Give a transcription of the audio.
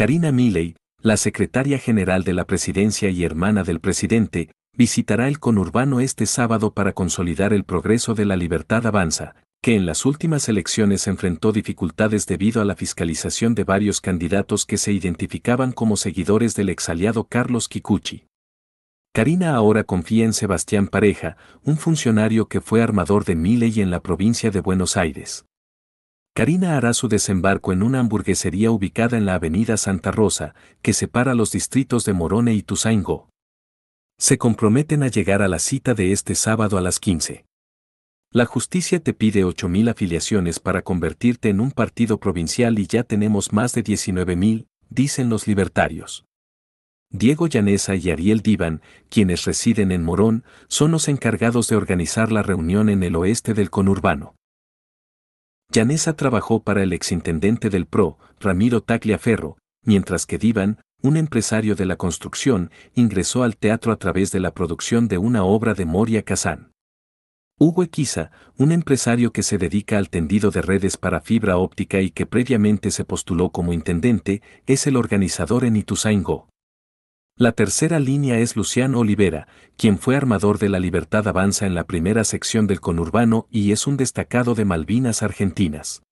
Karina Milley, la secretaria general de la presidencia y hermana del presidente, visitará el conurbano este sábado para consolidar el progreso de la libertad avanza, que en las últimas elecciones enfrentó dificultades debido a la fiscalización de varios candidatos que se identificaban como seguidores del exaliado Carlos Kikuchi. Karina ahora confía en Sebastián Pareja, un funcionario que fue armador de Miley en la provincia de Buenos Aires. Karina hará su desembarco en una hamburguesería ubicada en la avenida Santa Rosa, que separa los distritos de Morone y Tusaingó. Se comprometen a llegar a la cita de este sábado a las 15. La justicia te pide 8.000 afiliaciones para convertirte en un partido provincial y ya tenemos más de 19.000, dicen los libertarios. Diego Llanesa y Ariel Divan, quienes residen en Morón, son los encargados de organizar la reunión en el oeste del conurbano. Llanesa trabajó para el exintendente del PRO, Ramiro Tagliaferro, mientras que Divan, un empresario de la construcción, ingresó al teatro a través de la producción de una obra de Moria Kazán. Hugo Equiza, un empresario que se dedica al tendido de redes para fibra óptica y que previamente se postuló como intendente, es el organizador en Ituzaingó. La tercera línea es Luciano Olivera, quien fue armador de la Libertad Avanza en la primera sección del conurbano y es un destacado de Malvinas Argentinas.